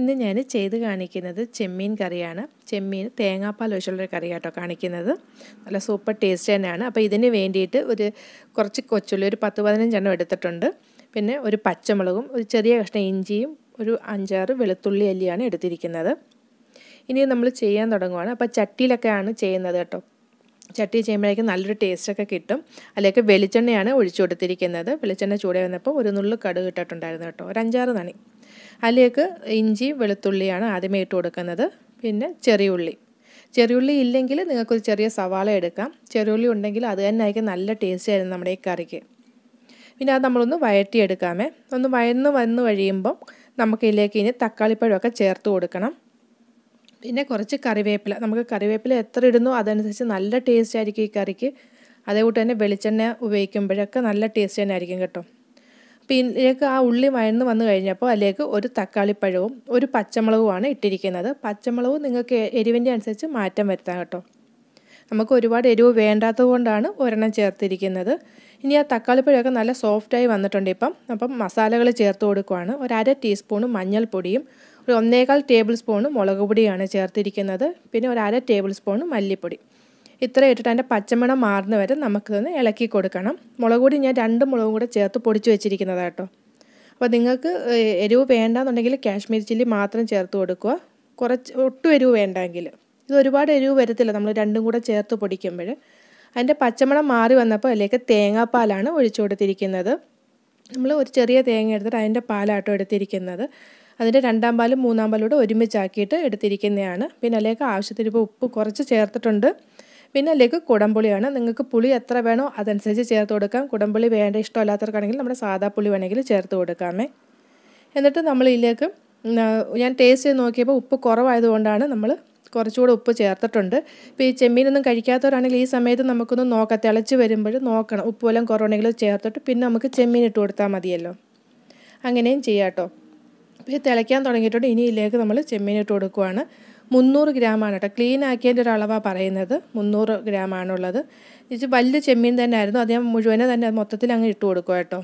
ഇന്ന് ഞാൻ ചെയ്ത് കാണിക്കുന്നത് ചെമ്മീൻ കറിയാണ് ചെമ്മീൻ തേങ്ങാപ്പാൽ ഒഴിച്ചുള്ളൊരു കറി കേട്ടോ കാണിക്കുന്നത് നല്ല സൂപ്പർ ടേസ്റ്റ് തന്നെയാണ് അപ്പോൾ ഇതിന് വേണ്ടിയിട്ട് ഒരു കുറച്ച് കൊച്ചുള്ളി ഒരു പത്ത് പതിനഞ്ചെണ്ണം എടുത്തിട്ടുണ്ട് പിന്നെ ഒരു പച്ചമുളകും ഒരു ചെറിയ കഷ്ണം ഇഞ്ചിയും ഒരു അഞ്ചാറ് വെളുത്തുള്ളി അല്ലിയാണ് എടുത്തിരിക്കുന്നത് ഇനി നമ്മൾ ചെയ്യാൻ തുടങ്ങുവാണ് അപ്പോൾ ചട്ടിയിലൊക്കെയാണ് ചെയ്യുന്നത് കേട്ടോ ചട്ടി ചെയ്യുമ്പോഴേക്കും നല്ലൊരു ടേസ്റ്റൊക്കെ കിട്ടും അതിലേക്ക് വെളിച്ചെണ്ണയാണ് ഒഴിച്ചു കൊടുത്തിരിക്കുന്നത് വെളിച്ചെണ്ണ ചൂടെ വന്നപ്പോൾ ഒരു നുള്ളു കടുക് ഇട്ടിട്ടുണ്ടായിരുന്നു കേട്ടോ ഒരു അഞ്ചാറ് നണി അല്ലേക്ക് ഇഞ്ചി വെളുത്തുള്ളിയാണ് ആദ്യമേ ഇട്ട് കൊടുക്കുന്നത് പിന്നെ ചെറിയുള്ളി ചെറിയുള്ളി ഇല്ലെങ്കിൽ നിങ്ങൾക്കൊരു ചെറിയ സവാള എടുക്കാം ചെറിയുള്ളി ഉണ്ടെങ്കിൽ അത് തന്നെ ആയിരിക്കും നല്ല ടേസ്റ്റ് ആയിരുന്നു നമ്മുടെ ഈ കറിക്ക് പിന്നെ അത് നമ്മളൊന്ന് എടുക്കാമേ ഒന്ന് വയന്ന് വന്ന് കഴിയുമ്പം നമുക്ക് ഇതിലേക്ക് ഇനി തക്കാളിപ്പഴമൊക്കെ ചേർത്ത് കൊടുക്കണം പിന്നെ കുറച്ച് കറിവേപ്പില നമുക്ക് കറിവേപ്പില എത്ര ഇടുന്നു അതനുസരിച്ച് നല്ല ടേസ്റ്റ് ആയിരിക്കും ഈ കറിക്ക് കൂട്ടി തന്നെ വെളിച്ചെണ്ണ ഉപയോഗിക്കുമ്പോഴൊക്കെ നല്ല ടേസ്റ്റ് തന്നെ ആയിരിക്കും കേട്ടോ പിന്നേക്ക് ആ ഉള്ളി വഴന്ന് വന്നു കഴിഞ്ഞപ്പോൾ അതിലേക്ക് ഒരു തക്കാളിപ്പഴവും ഒരു പച്ചമുളകുമാണ് ഇട്ടിരിക്കുന്നത് പച്ചമുളക് നിങ്ങൾക്ക് എരിവിൻ്റെ അനുസരിച്ച് മാറ്റം വരുത്താം കേട്ടോ നമുക്ക് ഒരുപാട് എരിവ് വേണ്ടാത്തത് കൊണ്ടാണ് ഒരെണ്ണം ചേർത്തിരിക്കുന്നത് ഇനി ആ തക്കാളിപ്പഴമൊക്കെ നല്ല സോഫ്റ്റായി വന്നിട്ടുണ്ട് ഇപ്പം അപ്പം മസാലകൾ ചേർത്ത് കൊടുക്കുവാണ് ഒരു അര ടീസ്പൂണ് മഞ്ഞൾപ്പൊടിയും ഒരു ഒന്നേകാൽ ടേബിൾ സ്പൂണ് മുളക് പൊടിയാണ് ചേർത്തിരിക്കുന്നത് പിന്നെ ഒരു അര ടേബിൾ സ്പൂണ് മല്ലിപ്പൊടി ഇത്ര ഇട്ടിട്ട് അതിൻ്റെ പച്ചമണം മാറുന്ന വരെ നമുക്കിതൊന്ന് ഇളക്കി കൊടുക്കണം മുളക് പൊടി ഞാൻ രണ്ട് മുളകും കൂടെ ചേർത്ത് പൊടിച്ച് വെച്ചിരിക്കുന്നത് കേട്ടോ അപ്പോൾ നിങ്ങൾക്ക് എരിവ് വേണ്ടാന്നുണ്ടെങ്കിൽ കാശ്മീർ ചില്ലി മാത്രം ചേർത്ത് കൊടുക്കുക കുറച്ച് ഒട്ടും എരിവ് വേണ്ടെങ്കിൽ ഇത് ഒരുപാട് എരിവ് വരത്തില്ല നമ്മൾ രണ്ടും കൂടെ ചേർത്ത് പൊടിക്കുമ്പോൾ അതിൻ്റെ പച്ചമണം മാറി വന്നപ്പോൾ അതിലേക്ക് തേങ്ങാപ്പാലാണ് ഒഴിച്ചു കൊടുത്തിരിക്കുന്നത് നമ്മൾ ഒരു ചെറിയ തേങ്ങ എടുത്തിട്ട് അതിൻ്റെ പാലാട്ടോ എടുത്തിരിക്കുന്നത് അതിൻ്റെ രണ്ടാം പാലും മൂന്നാം പാലും കൂടെ ഒരുമിച്ചാക്കിയിട്ട് എടുത്തിരിക്കുന്നതാണ് പിന്നെ അതിലേക്ക് ആവശ്യത്തിന് ഇപ്പോൾ ഉപ്പ് കുറച്ച് ചേർത്തിട്ടുണ്ട് പിന്നെ അതിലേക്ക് കുടംപുളിയാണ് നിങ്ങൾക്ക് പുളി എത്ര വേണോ അതനുസരിച്ച് ചേർത്ത് കൊടുക്കാം കുടംപുളി വേണ്ട ഇഷ്ടമില്ലാത്തവർക്കാണെങ്കിൽ നമ്മുടെ സാധാ പുളി വേണമെങ്കിൽ ചേർത്ത് കൊടുക്കാമേ എന്നിട്ട് നമ്മൾ ഇതിലേക്ക് ഞാൻ ടേസ്റ്റ് ചെയ്ത് നോക്കിയപ്പോൾ ഉപ്പ് കുറവായതുകൊണ്ടാണ് നമ്മൾ കുറച്ചുകൂടെ ഉപ്പ് ചേർത്തിട്ടുണ്ട് ഇപ്പോൾ ഈ ചെമ്മീനൊന്നും കഴിക്കാത്തവരാണെങ്കിൽ ഈ സമയത്ത് നമുക്കൊന്ന് നോക്കാം തിളച്ച് വരുമ്പോൾ നോക്കണം ഉപ്പ് വല്ലതും കുറവുണ്ടെങ്കിൽ ചേർത്തിട്ട് പിന്നെ നമുക്ക് ചെമ്മീൻ ഇട്ട് കൊടുത്താൽ മതിയല്ലോ അങ്ങനെയും ചെയ്യാം കേട്ടോ ഇപ്പോൾ തിളയ്ക്കാൻ തുടങ്ങിയിട്ടുണ്ട് ഇനി ഇതിലേക്ക് നമ്മൾ ചെമ്മീൻ ഇട്ട് കൊടുക്കുവാണ് മുന്നൂറ് ഗ്രാമാണ് കേട്ടോ ക്ലീൻ ആക്കിയതിൻ്റെ ഒരു അളവാണ് പറയുന്നത് മുന്നൂറ് ഗ്രാമാണുള്ളത് ഇത് വലിയ ചെമ്മീൻ തന്നെ ആയിരുന്നു അത് ഞാൻ മുഴുവനെ തന്നെ മൊത്തത്തിൽ അങ്ങ് ഇട്ട് കൊടുക്കും കേട്ടോ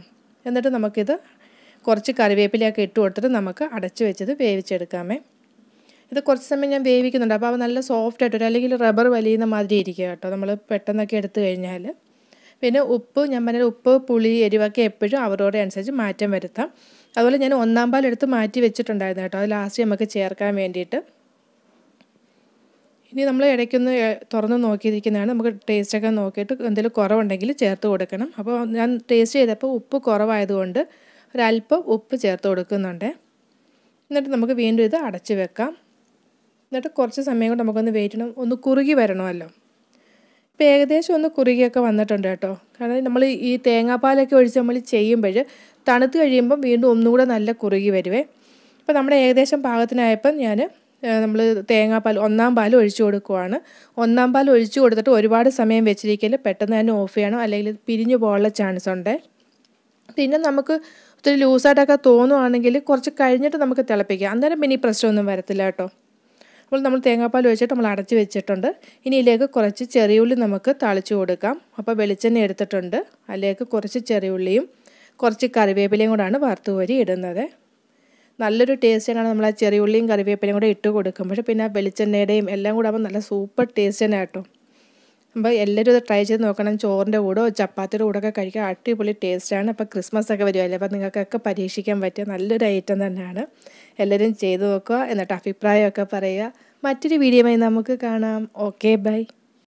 എന്നിട്ട് നമുക്കിത് കുറച്ച് കറിവേപ്പിലയൊക്കെ ഇട്ട് കൊടുത്തിട്ട് നമുക്ക് അടച്ച് വെച്ചത് വേവിച്ചെടുക്കാമേ ഇത് കുറച്ച് സമയം ഞാൻ വേവിക്കുന്നുണ്ട് അപ്പോൾ നല്ല സോഫ്റ്റ് ആയിട്ട് അല്ലെങ്കിൽ റബ്ബർ വലിയുന്ന മാതിരി ഇരിക്കുക കേട്ടോ നമ്മൾ പെട്ടെന്നൊക്കെ എടുത്തു കഴിഞ്ഞാൽ പിന്നെ ഉപ്പ് ഞാൻ പറഞ്ഞ ഉപ്പ് പുളി എരിവൊക്കെ എപ്പോഴും അവരോടെ അനുസരിച്ച് മാറ്റം വരുത്താം അതുപോലെ ഞാൻ ഒന്നാം പാലെടുത്ത് മാറ്റി വെച്ചിട്ടുണ്ടായിരുന്നു കേട്ടോ അത് ലാസ്റ്റ് നമുക്ക് ചേർക്കാൻ വേണ്ടിയിട്ട് ഇനി നമ്മൾ ഇടയ്ക്കൊന്ന് തുറന്ന് നോക്കിയിരിക്കുന്നതാണ് നമുക്ക് ടേസ്റ്റൊക്കെ നോക്കിയിട്ട് എന്തെങ്കിലും കുറവുണ്ടെങ്കിൽ ചേർത്ത് കൊടുക്കണം അപ്പോൾ ഞാൻ ടേസ്റ്റ് ചെയ്തപ്പോൾ ഉപ്പ് കുറവായതുകൊണ്ട് ഒരല്പം ഉപ്പ് ചേർത്ത് കൊടുക്കുന്നുണ്ട് എന്നിട്ട് നമുക്ക് വീണ്ടും ഇത് അടച്ച് വെക്കാം എന്നിട്ട് കുറച്ച് സമയം കൊണ്ട് നമുക്കൊന്ന് വെയിറ്റ് ചെയ്യണം ഒന്ന് കുറുകി വരണമല്ലോ ഇപ്പോൾ ഏകദേശം ഒന്ന് കുറുകിയൊക്കെ വന്നിട്ടുണ്ട് കേട്ടോ കാരണം നമ്മൾ ഈ തേങ്ങാപ്പാലൊക്കെ ഒഴിച്ച് നമ്മൾ ചെയ്യുമ്പോൾ തണുത്ത് കഴിയുമ്പം വീണ്ടും ഒന്നുകൂടെ നല്ല കുറുകി വരുവേ അപ്പോൾ നമ്മുടെ ഏകദേശം പാകത്തിനായപ്പം ഞാൻ നമ്മൾ തേങ്ങാപ്പാൽ ഒന്നാം പാൽ ഒഴിച്ചു കൊടുക്കുവാണ് ഒന്നാം പാൽ ഒഴിച്ചു കൊടുത്തിട്ട് ഒരുപാട് സമയം വെച്ചിരിക്കൽ പെട്ടെന്ന് തന്നെ ഓഫ് ചെയ്യണം അല്ലെങ്കിൽ പിരിഞ്ഞു പോകാനുള്ള ചാൻസ് ഉണ്ട് പിന്നെ നമുക്ക് ഒത്തിരി ലൂസായിട്ടൊക്കെ തോന്നുവാണെങ്കിൽ കുറച്ച് കഴിഞ്ഞിട്ട് നമുക്ക് തിളപ്പിക്കാം അന്നേരം പിന്നെ ഈ പ്രശ്നമൊന്നും വരത്തില്ല കേട്ടോ അപ്പോൾ നമ്മൾ തേങ്ങാപ്പാൽ ഒഴിച്ചിട്ട് നമ്മൾ അടച്ച് വെച്ചിട്ടുണ്ട് ഇനി ഇതിലേക്ക് കുറച്ച് ചെറിയുള്ളി നമുക്ക് തളിച്ചു കൊടുക്കാം അപ്പോൾ വെളിച്ചെണ്ണ എടുത്തിട്ടുണ്ട് അതിലേക്ക് കുറച്ച് ചെറിയുള്ളിയും കുറച്ച് കറിവേപ്പിലയും കൂടാണ് വറുത്തുവരി ഇടുന്നത് നല്ലൊരു ടേസ്റ്റിനാണ് നമ്മൾ ആ ചെറിയ ഉള്ളിയും കറിവേപ്പിലയും കൂടെ ഇട്ട് കൊടുക്കും പക്ഷേ പിന്നെ ആ വെളിച്ചെണ്ണയുടെയും എല്ലാം കൂടെ ആകുമ്പോൾ നല്ല സൂപ്പർ ടേസ്റ്റ് തന്നെ കേട്ടോ അപ്പോൾ എല്ലാവരും ഇത് ട്രൈ ചെയ്ത് നോക്കണം ചോറിൻ്റെ കൂടെ ചപ്പാത്തിയുടെ കൂടെ ഒക്കെ കഴിക്കാൻ അടിപൊളി ടേസ്റ്റാണ് അപ്പോൾ ക്രിസ്മസ് ഒക്കെ വരുമല്ലേ അപ്പോൾ നിങ്ങൾക്കൊക്കെ പരീക്ഷിക്കാൻ പറ്റിയ നല്ലൊരു ഐറ്റം തന്നെയാണ് എല്ലാവരും ചെയ്ത് നോക്കുക എന്നിട്ട് അഭിപ്രായമൊക്കെ പറയുക മറ്റൊരു വീഡിയോ നമുക്ക് കാണാം ഓക്കെ ബൈ